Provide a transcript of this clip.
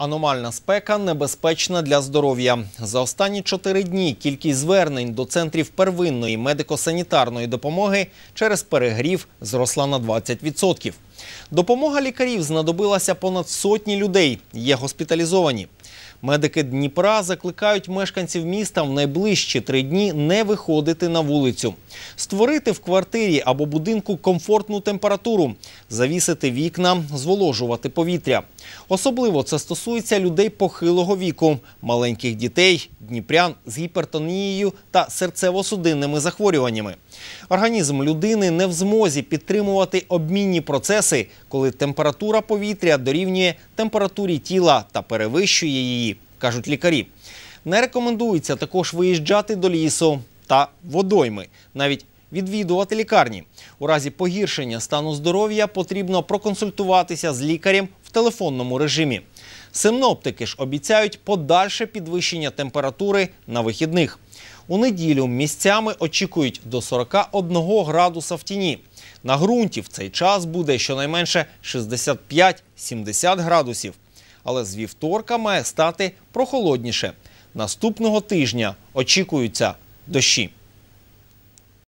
Аномальна спека небезпечна для здоров'я. За останні чотири дні кількість звернень до центрів первинної медико-санітарної допомоги через перегрів зросла на 20%. Допомога лікарів знадобилася понад сотні людей. Є госпіталізовані. Медики Дніпра закликають мешканців міста в найближчі три дні не виходити на вулицю, створити в квартирі або будинку комфортну температуру, завісити вікна, зволожувати повітря. Особливо це стосується людей похилого віку, маленьких дітей, дніпрян з гіпертонією та серцево-судинними захворюваннями. Організм людини не в змозі підтримувати обмінні процеси часи, коли температура повітря дорівнює температурі тіла та перевищує її, кажуть лікарі. Не рекомендується також виїжджати до лісу та водойми, навіть відвідувати лікарні. У разі погіршення стану здоров'я потрібно проконсультуватися з лікарем в телефонному режимі. Симноптики ж обіцяють подальше підвищення температури на вихідних. У неділю місцями очікують до 41 градуса в тіні. На ґрунті в цей час буде щонайменше 65-70 градусів. Але з вівторка має стати прохолодніше. Наступного тижня очікуються дощі.